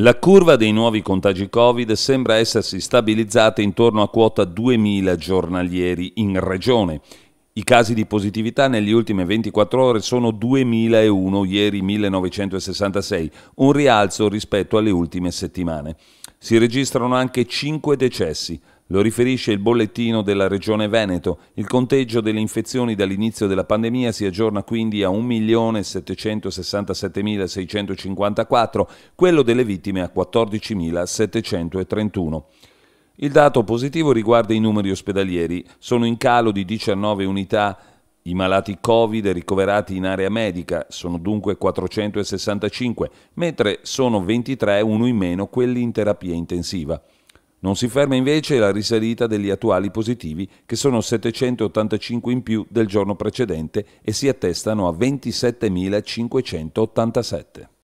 La curva dei nuovi contagi Covid sembra essersi stabilizzata intorno a quota 2.000 giornalieri in regione. I casi di positività negli ultime 24 ore sono 2001, ieri 1966, un rialzo rispetto alle ultime settimane. Si registrano anche 5 decessi. Lo riferisce il bollettino della Regione Veneto. Il conteggio delle infezioni dall'inizio della pandemia si aggiorna quindi a 1.767.654, quello delle vittime a 14.731. Il dato positivo riguarda i numeri ospedalieri. Sono in calo di 19 unità i malati Covid ricoverati in area medica sono dunque 465, mentre sono 23 uno in meno quelli in terapia intensiva. Non si ferma invece la risalita degli attuali positivi, che sono 785 in più del giorno precedente e si attestano a 27.587.